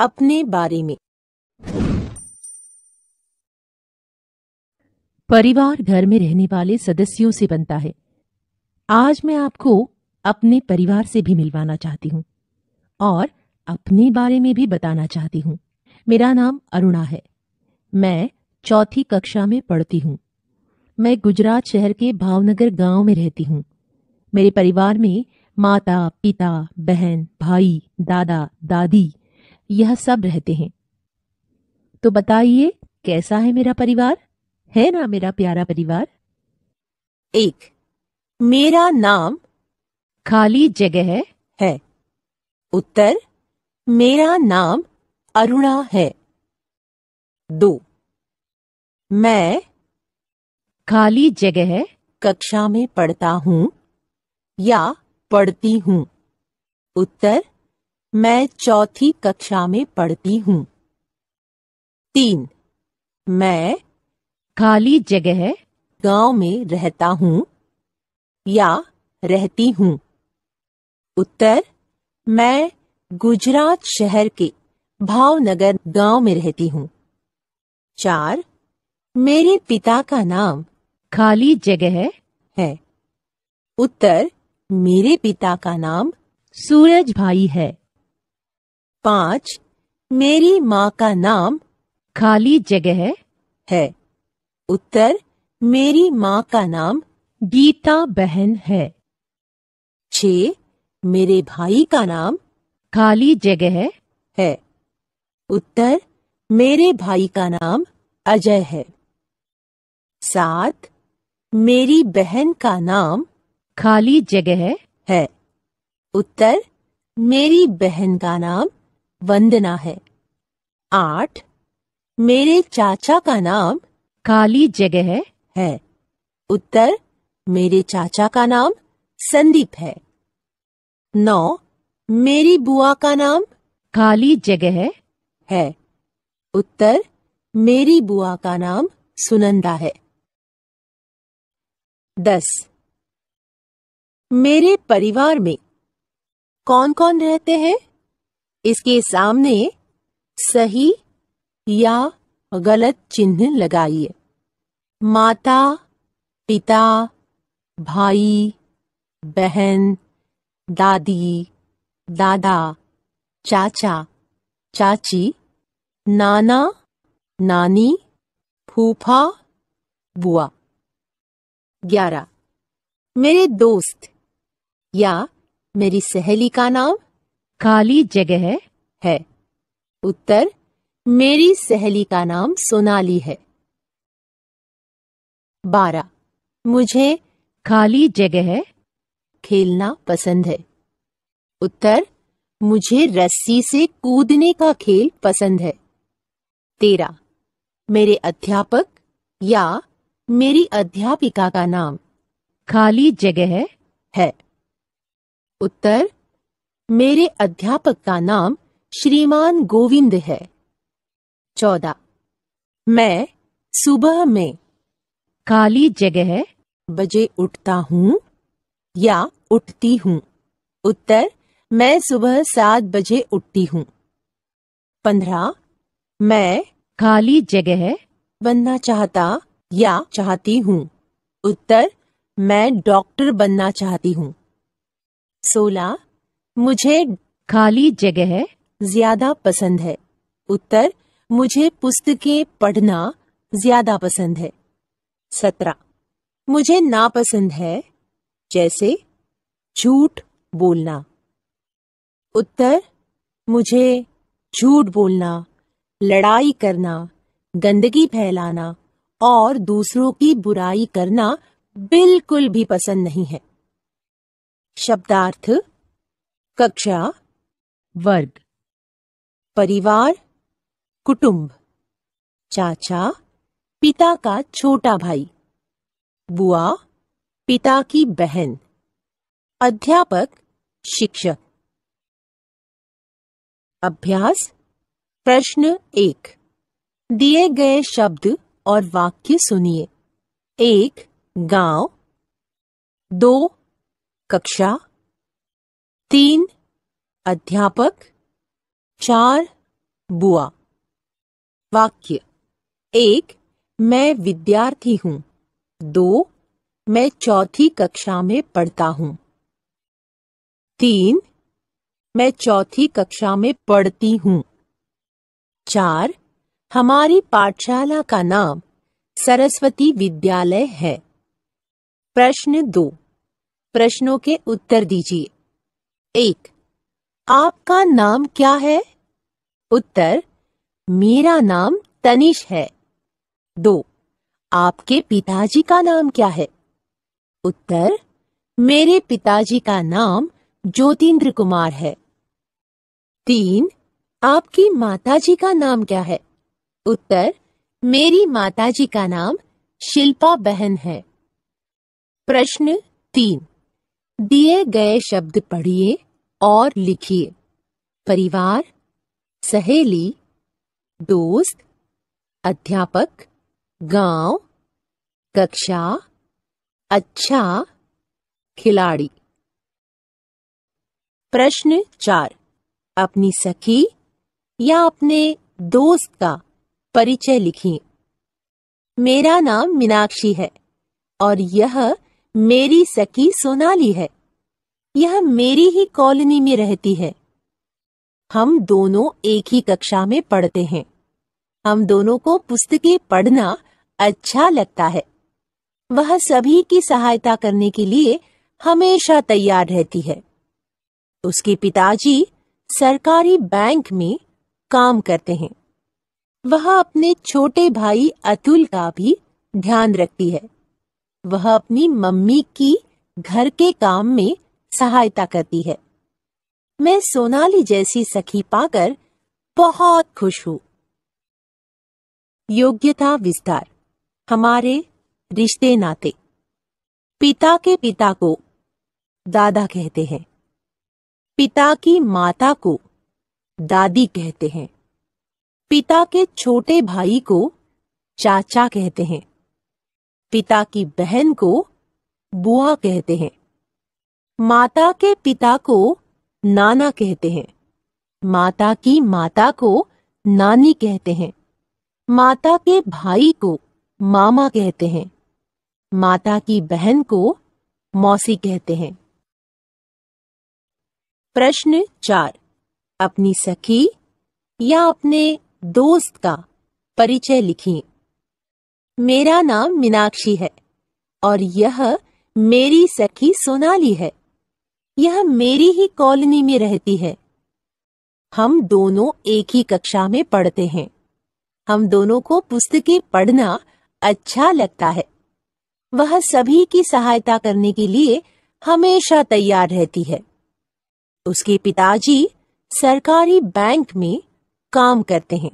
अपने बारे में परिवार घर में रहने वाले सदस्यों से बनता है आज मैं आपको अपने परिवार से भी मिलवाना चाहती हूँ और अपने बारे में भी बताना चाहती हूँ मेरा नाम अरुणा है मैं चौथी कक्षा में पढ़ती हूँ मैं गुजरात शहर के भावनगर गांव में रहती हूँ मेरे परिवार में माता पिता बहन भाई दादा दादी यह सब रहते हैं तो बताइए कैसा है मेरा परिवार है ना मेरा प्यारा परिवार एक मेरा नाम खाली जगह है, है उत्तर मेरा नाम अरुणा है दो मैं खाली जगह है, कक्षा में पढ़ता हूँ या पढ़ती हूँ उत्तर मैं चौथी कक्षा में पढ़ती हूँ तीन मैं खाली जगह गांव में रहता हूँ या रहती हूँ उत्तर मैं गुजरात शहर के भावनगर गांव में रहती हूँ चार मेरे पिता का नाम खाली जगह है उत्तर मेरे पिता का नाम सूरज भाई है पाँच मेरी माँ का नाम खाली जगह है उत्तर मेरी माँ का नाम गीता बहन है छ मेरे भाई का नाम खाली जगह है उत्तर मेरे भाई का नाम अजय है सात मेरी बहन का नाम खाली जगह है उत्तर मेरी बहन का नाम वंदना है आठ मेरे चाचा का नाम काली जगह है, है उत्तर मेरे चाचा का नाम संदीप है नौ मेरी बुआ का नाम काली जगह है, है उत्तर मेरी बुआ का नाम सुनंदा है दस मेरे परिवार में कौन कौन रहते हैं इसके सामने सही या गलत चिन्ह लगाइए माता पिता भाई बहन दादी दादा चाचा चाची नाना नानी फूफा बुआ ग्यारह मेरे दोस्त या मेरी सहेली का नाम खाली जगह है उत्तर मेरी सहेली का नाम सोनाली है बारह मुझे खाली जगह खेलना पसंद है उत्तर मुझे रस्सी से कूदने का खेल पसंद है तेरा मेरे अध्यापक या मेरी अध्यापिका का नाम खाली जगह है उत्तर मेरे अध्यापक का नाम श्रीमान गोविंद है चौदह मैं सुबह में काली जगह बजे उठता हूँ या उठती हूँ उत्तर मैं सुबह सात बजे उठती हूँ पंद्रह मैं खाली जगह बनना चाहता या चाहती हूँ उत्तर मैं डॉक्टर बनना चाहती हूँ सोलह मुझे खाली जगह ज्यादा पसंद है उत्तर मुझे पुस्तकें पढ़ना ज्यादा पसंद है सत्रह मुझे नापसंद है जैसे झूठ बोलना उत्तर मुझे झूठ बोलना लड़ाई करना गंदगी फैलाना और दूसरों की बुराई करना बिल्कुल भी पसंद नहीं है शब्दार्थ कक्षा वर्ग परिवार कुटुंब चाचा पिता का छोटा भाई बुआ पिता की बहन अध्यापक शिक्षक अभ्यास प्रश्न एक दिए गए शब्द और वाक्य सुनिए एक गांव दो कक्षा तीन अध्यापक चार बुआ वाक्य एक मैं विद्यार्थी हूँ दो मैं चौथी कक्षा में पढ़ता हूँ तीन मैं चौथी कक्षा में पढ़ती हूँ चार हमारी पाठशाला का नाम सरस्वती विद्यालय है प्रश्न दो प्रश्नों के उत्तर दीजिए एक आपका नाम क्या है उत्तर मेरा नाम तनिष है दो आपके पिताजी का नाम क्या है उत्तर मेरे पिताजी का नाम ज्योतिन्द्र कुमार है तीन आपकी माताजी का नाम क्या है उत्तर मेरी माताजी का नाम शिल्पा बहन है प्रश्न तीन दिए गए शब्द पढ़िए और लिखिए परिवार सहेली दोस्त अध्यापक गांव कक्षा अच्छा खिलाड़ी प्रश्न चार अपनी सखी या अपने दोस्त का परिचय लिखिए मेरा नाम मीनाक्षी है और यह मेरी सकी सोनाली है यह मेरी ही कॉलोनी में रहती है हम दोनों एक ही कक्षा में पढ़ते हैं हम दोनों को पुस्तकें पढ़ना अच्छा लगता है वह सभी की सहायता करने के लिए हमेशा तैयार रहती है उसके पिताजी सरकारी बैंक में काम करते हैं वह अपने छोटे भाई अतुल का भी ध्यान रखती है वह अपनी मम्मी की घर के काम में सहायता करती है मैं सोनाली जैसी सखी पाकर बहुत खुश हूं योग्यता विस्तार हमारे रिश्ते नाते पिता के पिता को दादा कहते हैं पिता की माता को दादी कहते हैं पिता के छोटे भाई को चाचा कहते हैं पिता की बहन को बुआ कहते हैं माता के पिता को नाना कहते हैं माता की माता को नानी कहते हैं माता के भाई को मामा कहते हैं माता की बहन को मौसी कहते हैं प्रश्न चार अपनी सखी या अपने दोस्त का परिचय लिखिए मेरा नाम मीनाक्षी है और यह मेरी सखी सोनाली है यह मेरी ही कॉलोनी में रहती है हम दोनों एक ही कक्षा में पढ़ते हैं हम दोनों को पुस्तकें पढ़ना अच्छा लगता है वह सभी की सहायता करने के लिए हमेशा तैयार रहती है उसके पिताजी सरकारी बैंक में काम करते हैं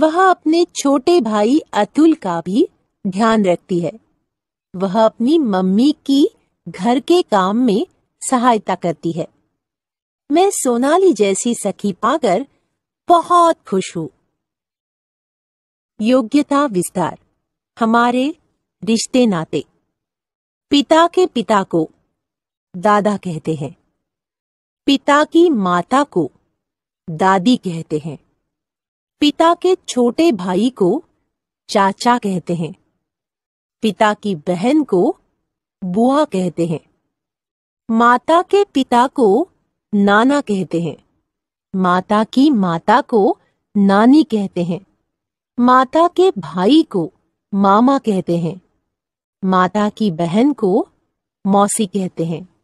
वह अपने छोटे भाई अतुल का भी ध्यान रखती है वह अपनी मम्मी की घर के काम में सहायता करती है मैं सोनाली जैसी सखी पाकर बहुत खुश हूं योग्यता विस्तार हमारे रिश्ते नाते पिता के पिता को दादा कहते हैं पिता की माता को दादी कहते हैं पिता के छोटे भाई को चाचा कहते हैं पिता की बहन को बुआ कहते हैं माता के पिता को नाना कहते हैं माता की माता को नानी कहते हैं माता के भाई को मामा कहते हैं माता की बहन को मौसी कहते हैं